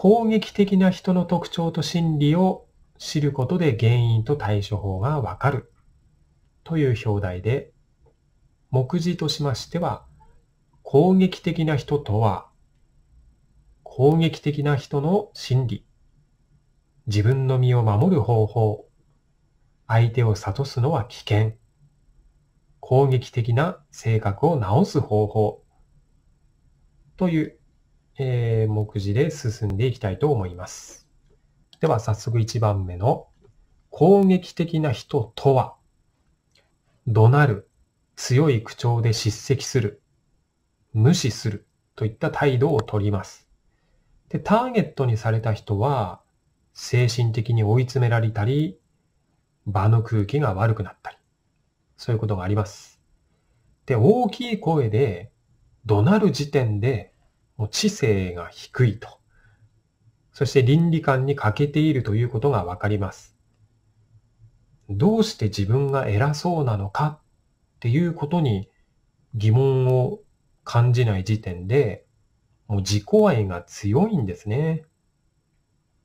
攻撃的な人の特徴と心理を知ることで原因と対処法がわかるという表題で、目次としましては、攻撃的な人とは、攻撃的な人の心理、自分の身を守る方法、相手を諭すのは危険、攻撃的な性格を直す方法というえー、目次で進んでいきたいと思います。では早速1番目の攻撃的な人とは怒鳴る、強い口調で叱責する、無視するといった態度をとります。で、ターゲットにされた人は精神的に追い詰められたり、場の空気が悪くなったり、そういうことがあります。で、大きい声で怒鳴る時点でもう知性が低いと。そして倫理観に欠けているということがわかります。どうして自分が偉そうなのかっていうことに疑問を感じない時点で、もう自己愛が強いんですね。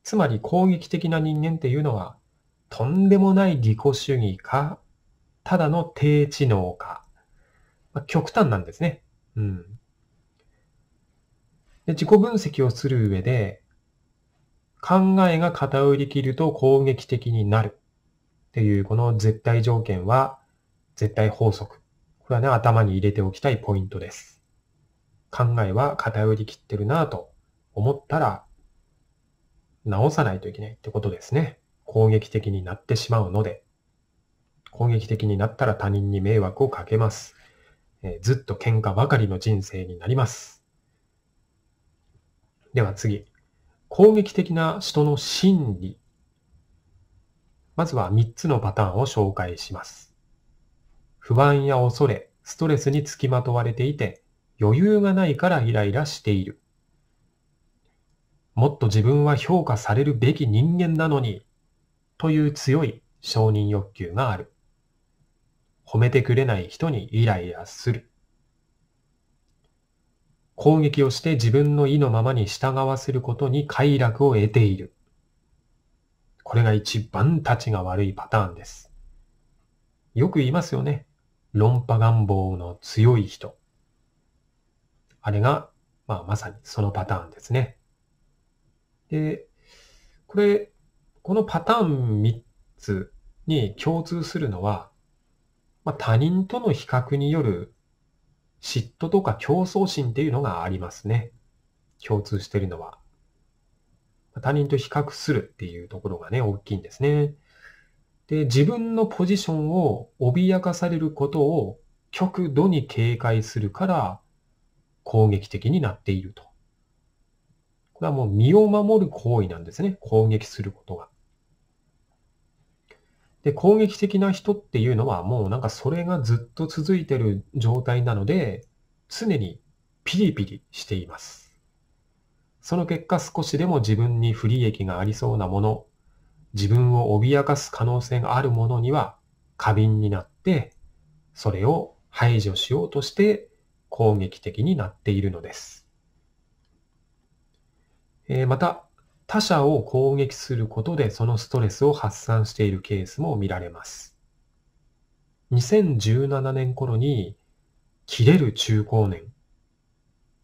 つまり攻撃的な人間っていうのは、とんでもない利己主義か、ただの低知能か、ま極端なんですね。うん。で、自己分析をする上で、考えが偏りきると攻撃的になるっていうこの絶対条件は絶対法則。これはね、頭に入れておきたいポイントです。考えは偏りきってるなぁと思ったら直さないといけないってことですね。攻撃的になってしまうので。攻撃的になったら他人に迷惑をかけます。えー、ずっと喧嘩ばかりの人生になります。では次。攻撃的な人の心理。まずは3つのパターンを紹介します。不安や恐れ、ストレスにつきまとわれていて、余裕がないからイライラしている。もっと自分は評価されるべき人間なのに、という強い承認欲求がある。褒めてくれない人にイライラする。攻撃をして自分の意のままに従わせることに快楽を得ている。これが一番たちが悪いパターンです。よく言いますよね。論破願望の強い人。あれが、まあまさにそのパターンですね。で、これ、このパターン3つに共通するのは、まあ、他人との比較による嫉妬とか競争心っていうのがありますね。共通してるのは。他人と比較するっていうところがね、大きいんですね。で、自分のポジションを脅かされることを極度に警戒するから攻撃的になっていると。これはもう身を守る行為なんですね。攻撃することが。で、攻撃的な人っていうのはもうなんかそれがずっと続いてる状態なので、常にピリピリしています。その結果少しでも自分に不利益がありそうなもの、自分を脅かす可能性があるものには過敏になって、それを排除しようとして攻撃的になっているのです。えー、また、他者を攻撃することでそのストレスを発散しているケースも見られます。2017年頃に、切れる中高年、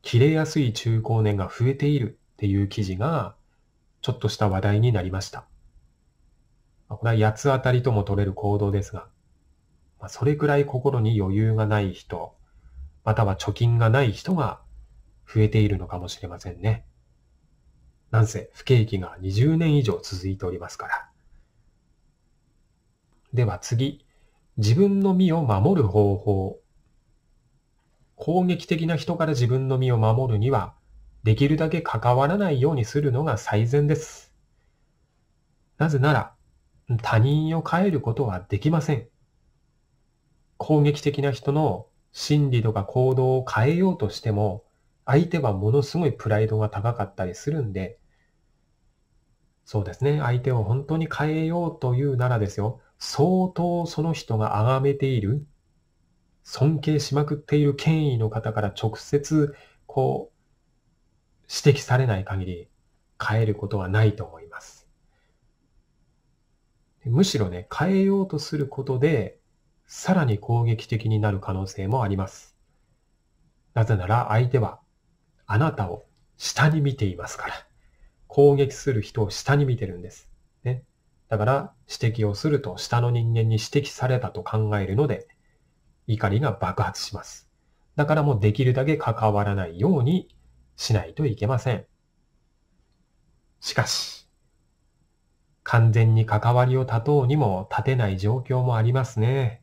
切れやすい中高年が増えているっていう記事が、ちょっとした話題になりました。これは八つ当たりとも取れる行動ですが、それくらい心に余裕がない人、または貯金がない人が増えているのかもしれませんね。なんせ不景気が20年以上続いておりますから。では次、自分の身を守る方法。攻撃的な人から自分の身を守るには、できるだけ関わらないようにするのが最善です。なぜなら、他人を変えることはできません。攻撃的な人の心理とか行動を変えようとしても、相手はものすごいプライドが高かったりするんで、そうですね。相手を本当に変えようというならですよ。相当その人が崇めている、尊敬しまくっている権威の方から直接、こう、指摘されない限り、変えることはないと思います。むしろね、変えようとすることで、さらに攻撃的になる可能性もあります。なぜなら相手は、あなたを下に見ていますから。攻撃する人を下に見てるんです。ね。だから、指摘をすると下の人間に指摘されたと考えるので、怒りが爆発します。だからもうできるだけ関わらないようにしないといけません。しかし、完全に関わりを断とうにも立てない状況もありますね。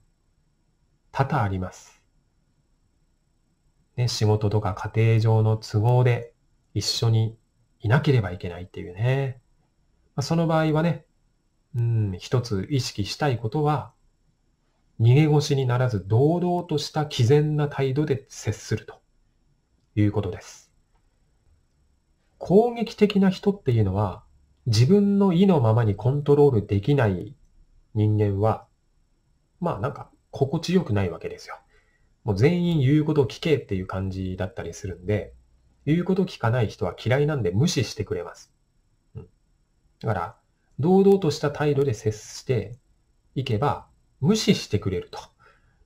多々あります。ね、仕事とか家庭上の都合で一緒にいなければいけないっていうね。まあ、その場合はね、うん、一つ意識したいことは、逃げ腰にならず堂々とした毅然な態度で接するということです。攻撃的な人っていうのは自分の意のままにコントロールできない人間は、まあなんか心地よくないわけですよ。もう全員言うことを聞けっていう感じだったりするんで、言うこと聞かない人は嫌いなんで無視してくれます。うん、だから、堂々とした態度で接していけば、無視してくれると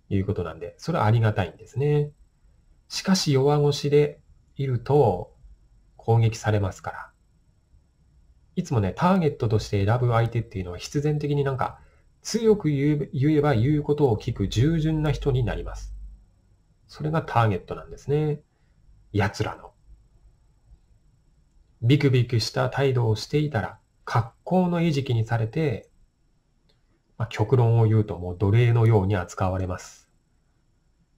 いうことなんで、それはありがたいんですね。しかし弱腰でいると攻撃されますから。いつもね、ターゲットとして選ぶ相手っていうのは必然的になんか強く言えば言うことを聞く従順な人になります。それがターゲットなんですね。奴らのビクビクした態度をしていたら、格好の餌食にされて、まあ、極論を言うともう奴隷のように扱われます。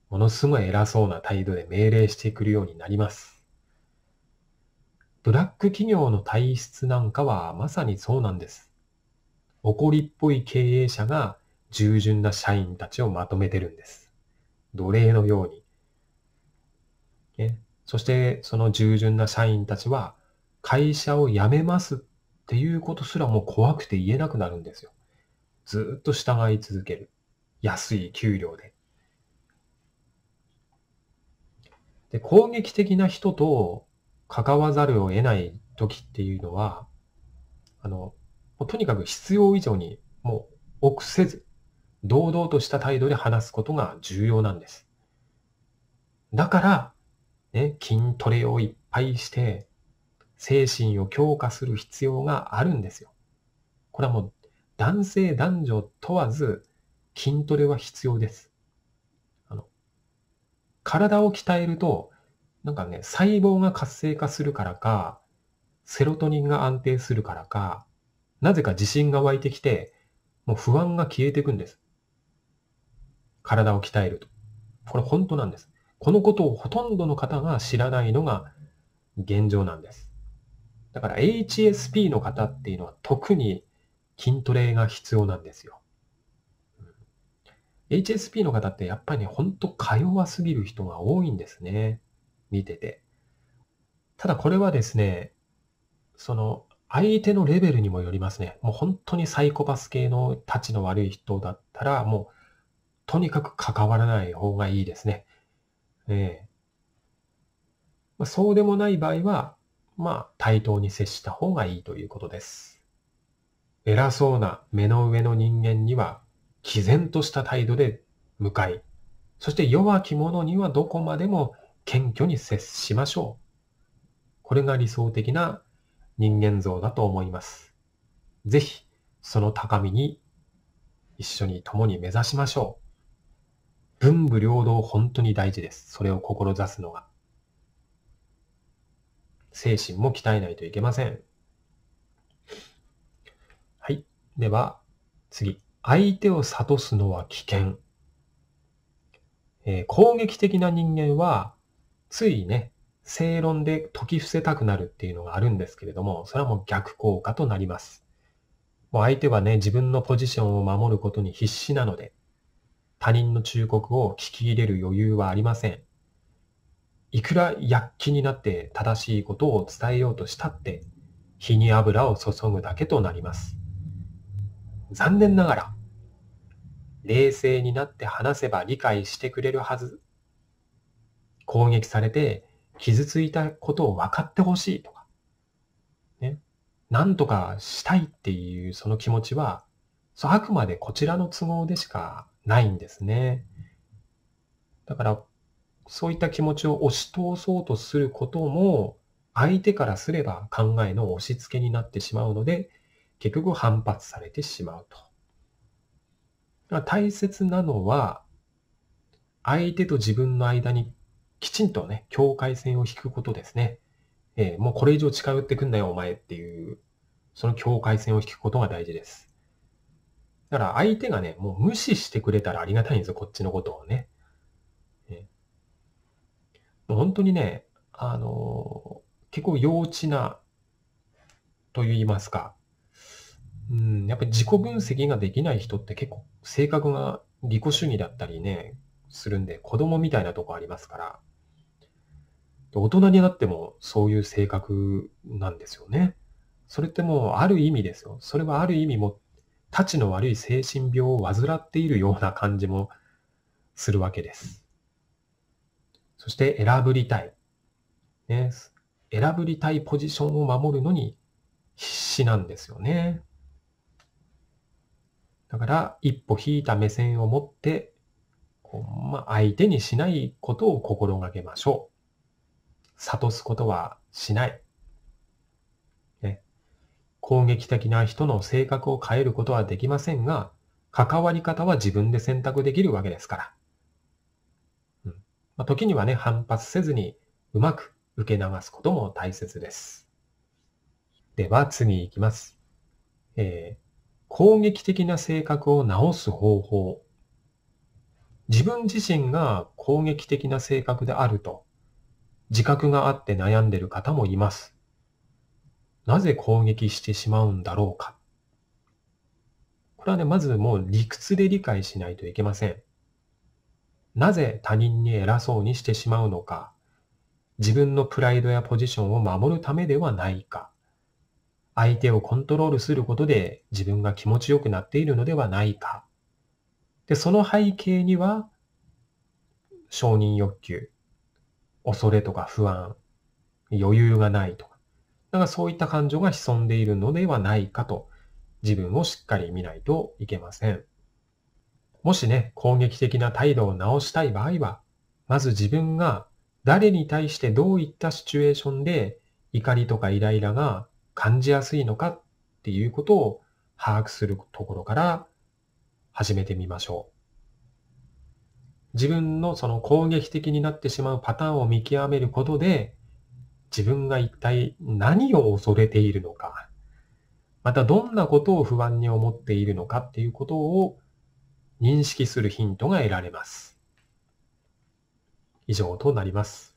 ものすごい偉そうな態度で命令してくるようになります。ブラック企業の体質なんかはまさにそうなんです。怒りっぽい経営者が従順な社員たちをまとめてるんです。奴隷のように。ね、そして、その従順な社員たちは、会社を辞めますっていうことすらもう怖くて言えなくなるんですよ。ずっと従い続ける。安い給料で。で、攻撃的な人と関わざるを得ない時っていうのは、あの、とにかく必要以上にもう臆せず、堂々とした態度で話すことが重要なんです。だから、ね、筋トレをいっぱいして、精神を強化する必要があるんですよ。これはもう男性男女問わず筋トレは必要です。あの、体を鍛えると、なんかね、細胞が活性化するからか、セロトニンが安定するからか、なぜか自信が湧いてきて、もう不安が消えていくんです。体を鍛えると。これ本当なんです。このことをほとんどの方が知らないのが現状なんです。だから HSP の方っていうのは特に筋トレが必要なんですよ。HSP の方ってやっぱりね、ほんとか弱すぎる人が多いんですね。見てて。ただこれはですね、その相手のレベルにもよりますね。もう本当にサイコパス系のたちの悪い人だったら、もうとにかく関わらない方がいいですね。ええまあ、そうでもない場合は、まあ、対等に接した方がいいということです。偉そうな目の上の人間には、毅然とした態度で向かい、そして弱き者にはどこまでも謙虚に接しましょう。これが理想的な人間像だと思います。ぜひ、その高みに一緒に共に目指しましょう。文武両道本当に大事です。それを志すのが。精神も鍛えないといけません。はい。では、次。相手を諭すのは危険。えー、攻撃的な人間は、ついね、正論で解き伏せたくなるっていうのがあるんですけれども、それはもう逆効果となります。もう相手はね、自分のポジションを守ることに必死なので、他人の忠告を聞き入れる余裕はありません。いくら躍起になって正しいことを伝えようとしたって、火に油を注ぐだけとなります。残念ながら、冷静になって話せば理解してくれるはず。攻撃されて傷ついたことを分かってほしいとか、ね、なんとかしたいっていうその気持ちは、あくまでこちらの都合でしかないんですね。だから、そういった気持ちを押し通そうとすることも、相手からすれば考えの押し付けになってしまうので、結局反発されてしまうと。大切なのは、相手と自分の間にきちんとね、境界線を引くことですね。えー、もうこれ以上近寄ってくんなよ、お前っていう、その境界線を引くことが大事です。だから相手がね、もう無視してくれたらありがたいんですよ、こっちのことをね。本当にね、あの、結構幼稚な、と言いますか、うん、やっぱり自己分析ができない人って結構性格が利己主義だったりね、するんで、子供みたいなとこありますから、大人になってもそういう性格なんですよね。それってもうある意味ですよ。それはある意味も、立ちの悪い精神病を患っているような感じもするわけです。そして選ぶりたい。ね、選ぶりたいポジションを守るのに必死なんですよね。だから、一歩引いた目線を持って、こうまあ、相手にしないことを心がけましょう。悟すことはしない。ね、攻撃的な人の性格を変えることはできませんが、関わり方は自分で選択できるわけですから。まあ、時にはね、反発せずにうまく受け流すことも大切です。では次行きます。えー、攻撃的な性格を直す方法。自分自身が攻撃的な性格であると自覚があって悩んでる方もいます。なぜ攻撃してしまうんだろうか。これはね、まずもう理屈で理解しないといけません。なぜ他人に偉そうにしてしまうのか、自分のプライドやポジションを守るためではないか、相手をコントロールすることで自分が気持ちよくなっているのではないか。で、その背景には、承認欲求、恐れとか不安、余裕がないとか、だからそういった感情が潜んでいるのではないかと、自分をしっかり見ないといけません。もしね、攻撃的な態度を直したい場合は、まず自分が誰に対してどういったシチュエーションで怒りとかイライラが感じやすいのかっていうことを把握するところから始めてみましょう。自分のその攻撃的になってしまうパターンを見極めることで、自分が一体何を恐れているのか、またどんなことを不安に思っているのかっていうことを認識するヒントが得られます。以上となります。